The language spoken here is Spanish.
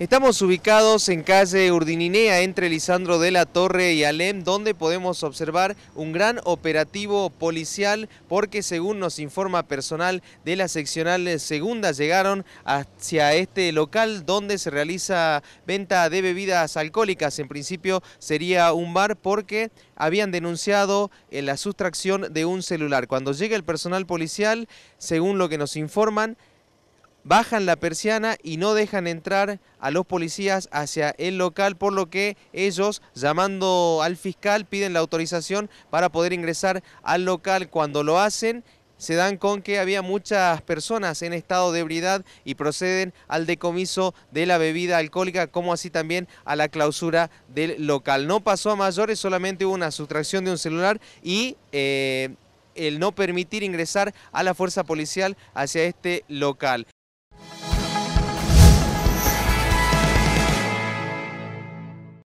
Estamos ubicados en calle Urdininea entre Lisandro de la Torre y Alem, donde podemos observar un gran operativo policial porque según nos informa personal de la seccional segunda llegaron hacia este local donde se realiza venta de bebidas alcohólicas. En principio sería un bar porque habían denunciado eh, la sustracción de un celular. Cuando llega el personal policial, según lo que nos informan, bajan la persiana y no dejan entrar a los policías hacia el local, por lo que ellos, llamando al fiscal, piden la autorización para poder ingresar al local. Cuando lo hacen, se dan con que había muchas personas en estado de ebriedad y proceden al decomiso de la bebida alcohólica, como así también a la clausura del local. No pasó a mayores, solamente hubo una sustracción de un celular y... Eh, el no permitir ingresar a la fuerza policial hacia este local.